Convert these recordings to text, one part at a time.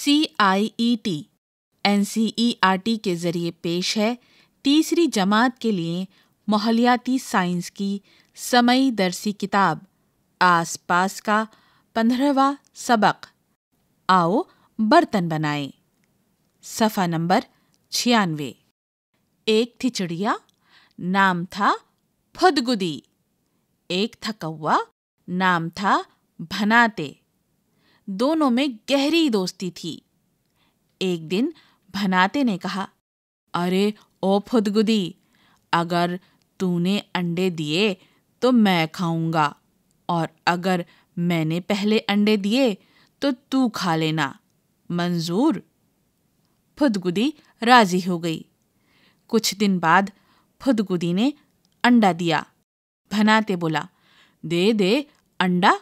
C I E T N C E R T के ज़रिए पेश है तीसरी जमात के लिए माहौलियाती साइंस की समय दरसी किताब आस पास का पंद्रहवा सबक आओ बर्तन बनाए सफ़ा नंबर छियानवे एक थी चिड़िया नाम था फुदगुदी एक था कौवा नाम था भनाते दोनों में गहरी दोस्ती थी एक दिन भनाते ने कहा अरे ओ फुदगुदी अगर तूने अंडे दिए तो मैं खाऊंगा और अगर मैंने पहले अंडे दिए तो तू खा लेना मंजूर फुदगुदी राजी हो गई कुछ दिन बाद फुदगुदी ने अंडा दिया भनाते बोला दे दे अंडा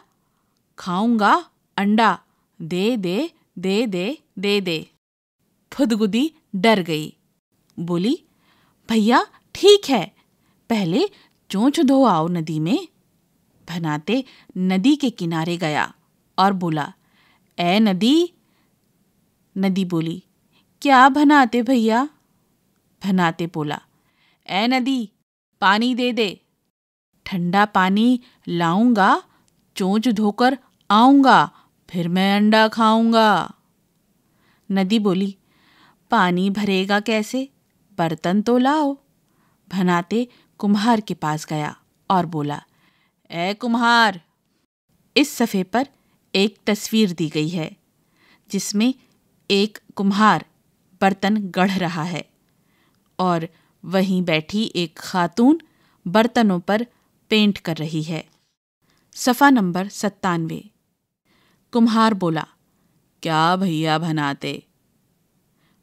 खाऊंगा अंडा दे दे दे दे दे दे फुदगुदी डर गई बोली भैया ठीक है पहले चोंच धो आओ नदी में भनाते नदी के किनारे गया और बोला ए नदी नदी बोली क्या भनाते भैया भनाते बोला ए नदी पानी दे दे ठंडा पानी लाऊंगा चोंच धोकर आऊंगा फिर मैं अंडा खाऊंगा नदी बोली पानी भरेगा कैसे बर्तन तो लाओ भनाते कुम्हार के पास गया और बोला ए कुम्हार इस सफ़े पर एक तस्वीर दी गई है जिसमें एक कुम्हार बर्तन गढ़ रहा है और वहीं बैठी एक खातून बर्तनों पर पेंट कर रही है सफ़ा नंबर सत्तानवे कुम्हार बोला क्या भैया भनाते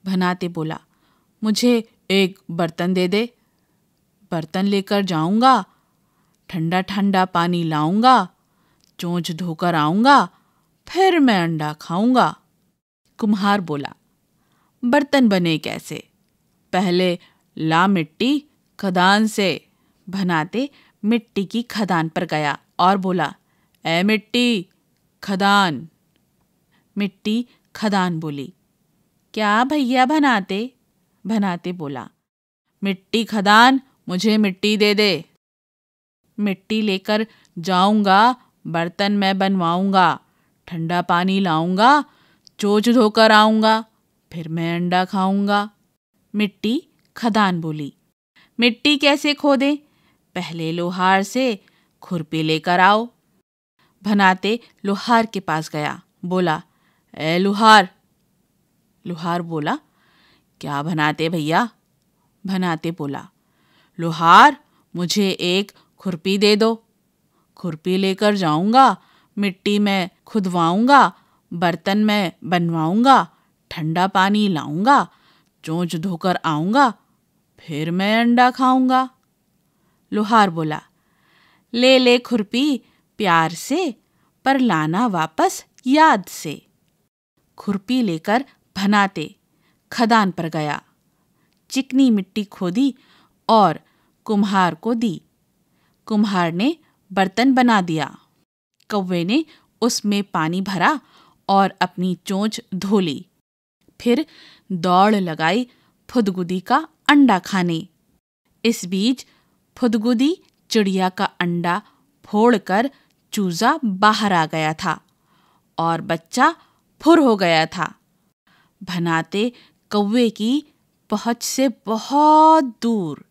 भनाते बोला मुझे एक बर्तन दे दे बर्तन लेकर जाऊंगा ठंडा ठंडा पानी लाऊंगा चोंच धोकर आऊंगा फिर मैं अंडा खाऊंगा कुम्हार बोला बर्तन बने कैसे पहले ला मिट्टी खदान से भनाते मिट्टी की खदान पर गया और बोला ए मिट्टी खदान मिट्टी खदान बोली क्या भैया भनाते भनाते बोला मिट्टी खदान मुझे मिट्टी दे दे मिट्टी लेकर जाऊंगा बर्तन मैं बनवाऊंगा ठंडा पानी लाऊंगा चोच धोकर आऊंगा फिर मैं अंडा खाऊंगा मिट्टी खदान बोली मिट्टी कैसे खोदे पहले लोहार से खुरपी लेकर आओ भनाते लोहार के पास गया बोला ए लोहार लोहार बोला क्या भनाते भैया भनाते बोला लोहार मुझे एक खुरपी दे दो खुरपी लेकर जाऊंगा मिट्टी में खुदवाऊंगा बर्तन में बनवाऊंगा ठंडा पानी लाऊंगा चोंच धोकर आऊंगा फिर मैं अंडा खाऊंगा लोहार बोला ले ले खुरपी प्यार से पर लाना वापस याद से खुरपी लेकर भनाते खदान पर गया चिकनी मिट्टी खोदी और कुम्हार को दी कुम्हार ने बर्तन बना दिया कौवे ने उसमें पानी भरा और अपनी चोंच धो ली फिर दौड़ लगाई फुदगुदी का अंडा खाने इस बीच फुदगुदी चिड़िया का अंडा फोड़कर चूज़ा बाहर आ गया था और बच्चा फुर हो गया था भनाते कौवे की पहुंच से बहुत दूर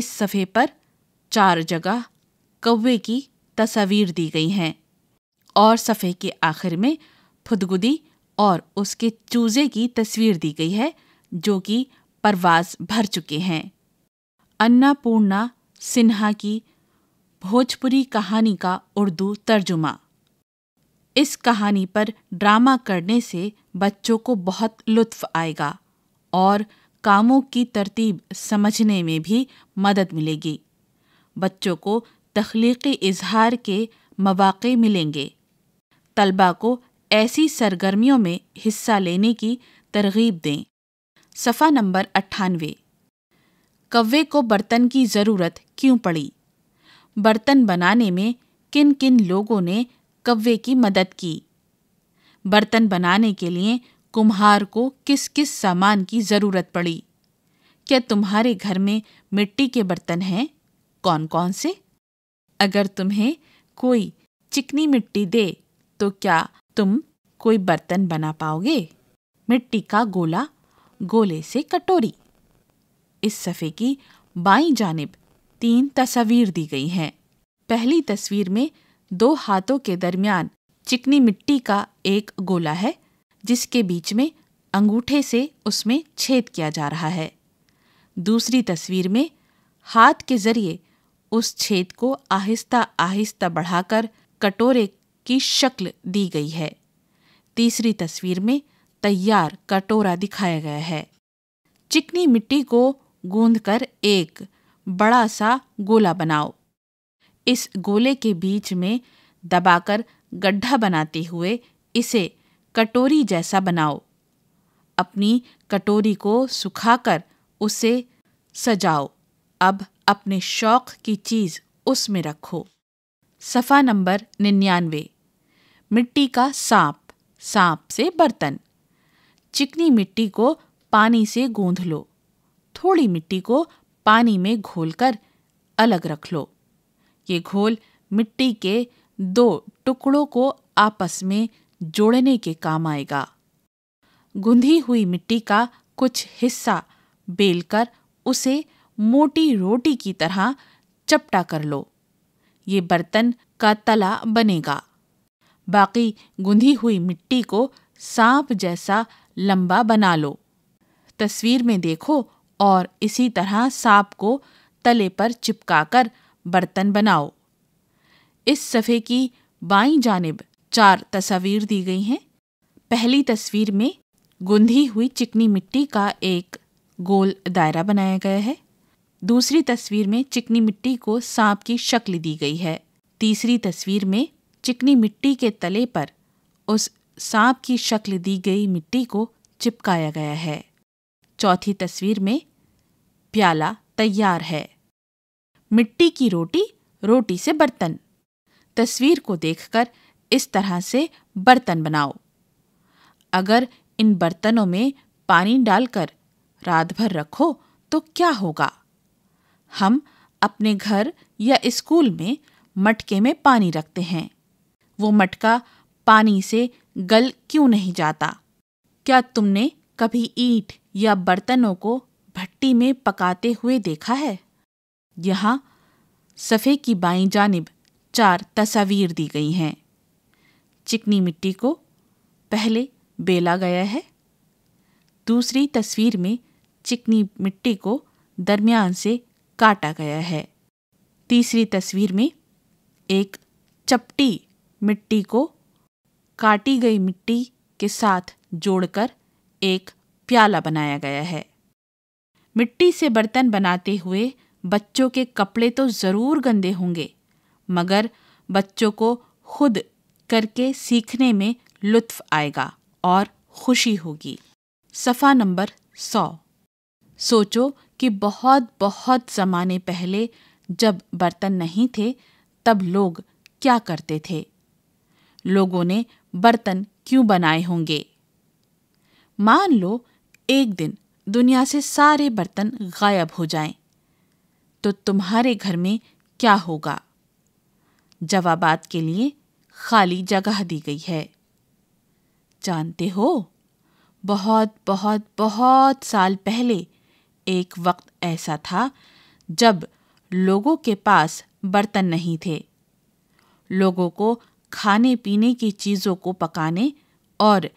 इस सफ़े पर चार जगह कौवे की तस्वीर दी गई हैं और सफ़े के आखिर में फुदगुदी और उसके चूज़े की तस्वीर दी गई है जो कि परवाज भर चुके हैं अन्नापूर्णा सिन्हा की भोजपुरी कहानी का उर्दू तर्जुमा इस कहानी पर ड्रामा करने से बच्चों को बहुत लुत्फ आएगा और कामों की तरतीब समझने में भी मदद मिलेगी बच्चों को तख्लीकी इजहार के मौाक़े मिलेंगे तलबा को ऐसी सरगर्मियों में हिस्सा लेने की तरगीब दें सफ़ा नंबर अट्ठानवे कव्वे को बर्तन की ज़रूरत क्यों पड़ी बर्तन बनाने में किन किन लोगों ने कव्वे की मदद की बर्तन बनाने के लिए कुम्हार को किस किस सामान की ज़रूरत पड़ी क्या तुम्हारे घर में मिट्टी के बर्तन हैं कौन कौन से अगर तुम्हें कोई चिकनी मिट्टी दे तो क्या तुम कोई बर्तन बना पाओगे मिट्टी का गोला गोले से कटोरी इस सफ़े की बाई जानब तीन तस्वीर दी गई हैं पहली तस्वीर में दो हाथों के दरमियान चिकनी मिट्टी का एक गोला है जिसके बीच में अंगूठे से उसमें छेद किया जा रहा है दूसरी तस्वीर में हाथ के जरिए उस छेद को आहिस्ता आहिस्ता बढ़ाकर कटोरे की शक्ल दी गई है तीसरी तस्वीर में तैयार कटोरा दिखाया गया है चिकनी मिट्टी को गूंद कर एक बड़ा सा गोला बनाओ इस गोले के बीच में दबाकर गड्ढा बनाते हुए इसे कटोरी जैसा बनाओ अपनी कटोरी को सुखाकर उसे सजाओ अब अपने शौक की चीज़ उसमें रखो सफ़ा नंबर निन्यानवे मिट्टी का सांप सांप से बर्तन चिकनी मिट्टी को पानी से गूंध लो थोड़ी मिट्टी को पानी में घोलकर अलग रख लो ये घोल मिट्टी के दो टुकड़ों को आपस में जोड़ने के काम आएगा गुंधी हुई मिट्टी का कुछ हिस्सा बेलकर उसे मोटी रोटी की तरह चपटा कर लो ये बर्तन का तला बनेगा बाकी गुंधी हुई मिट्टी को सांप जैसा लंबा बना लो तस्वीर में देखो और इसी तरह सांप को तले पर चिपकाकर बर्तन बनाओ इस सफ़े की बाई जानब चार तस्वीर दी गई हैं पहली तस्वीर में गुंधी हुई चिकनी मिट्टी का एक गोल दायरा बनाया गया है दूसरी तस्वीर में चिकनी मिट्टी को सांप की शक्ल दी गई है तीसरी तस्वीर में चिकनी मिट्टी के तले पर उस सांप की शक्ल दी गई मिट्टी को चिपकाया गया है चौथी तस्वीर में प्याला तैयार है मिट्टी की रोटी रोटी से बर्तन तस्वीर को देखकर इस तरह से बर्तन बनाओ अगर इन बर्तनों में पानी डालकर रात भर रखो तो क्या होगा हम अपने घर या स्कूल में मटके में पानी रखते हैं वो मटका पानी से गल क्यों नहीं जाता क्या तुमने कभी ईंट या बर्तनों को भट्टी में पकाते हुए देखा है यहाँ सफ़े की बाई जानब चार तस्वीर दी गई हैं चिकनी मिट्टी को पहले बेला गया है दूसरी तस्वीर में चिकनी मिट्टी को दरमियान से काटा गया है तीसरी तस्वीर में एक चपटी मिट्टी को काटी गई मिट्टी के साथ जोड़कर एक प्याला बनाया गया है मिट्टी से बर्तन बनाते हुए बच्चों के कपड़े तो ज़रूर गंदे होंगे मगर बच्चों को खुद करके सीखने में लुत्फ आएगा और खुशी होगी सफ़ा नंबर सौ सोचो कि बहुत बहुत ज़माने पहले जब बर्तन नहीं थे तब लोग क्या करते थे लोगों ने बर्तन क्यों बनाए होंगे मान लो एक दिन दुनिया से सारे बर्तन गायब हो जाएं, तो तुम्हारे घर में क्या होगा जवाबात के लिए खाली जगह दी गई है जानते हो बहुत बहुत बहुत साल पहले एक वक्त ऐसा था जब लोगों के पास बर्तन नहीं थे लोगों को खाने पीने की चीज़ों को पकाने और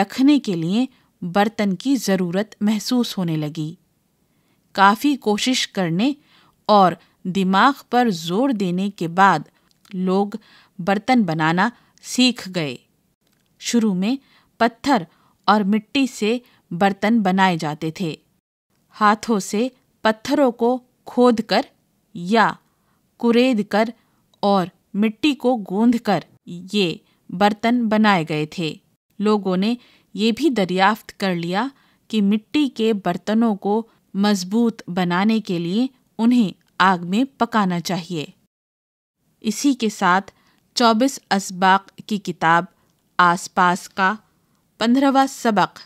रखने के लिए बर्तन की ज़रूरत महसूस होने लगी काफ़ी कोशिश करने और दिमाग पर जोर देने के बाद लोग बर्तन बनाना सीख गए शुरू में पत्थर और मिट्टी से बर्तन बनाए जाते थे हाथों से पत्थरों को खोद कर या कुरेद कर और मिट्टी को गूंध कर ये बर्तन बनाए गए थे लोगों ने ये भी दरियाफ्त कर लिया कि मिट्टी के बर्तनों को मजबूत बनाने के लिए उन्हें आग में पकाना चाहिए इसी के साथ चौबीस असबाक की किताब आसपास का पंद्रहवा सबक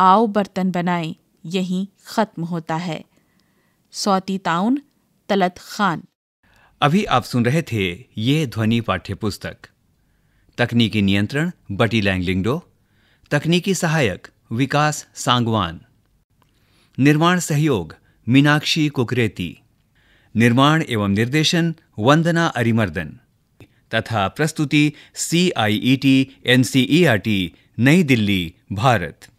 आओ बर्तन बनाएं यहीं ख़त्म होता है सौती ताउन तलत खान अभी आप सुन रहे थे ये ध्वनि पाठ्य पुस्तक तकनीकी नियंत्रण बटी लैंगलिंगडो तकनीकी सहायक विकास सांगवान निर्माण सहयोग मीनाक्षी कुकरेती निर्माण एवं निर्देशन वंदना अरिमर्दन तथा प्रस्तुति C I E T N C E R T Nai Delhi Bharat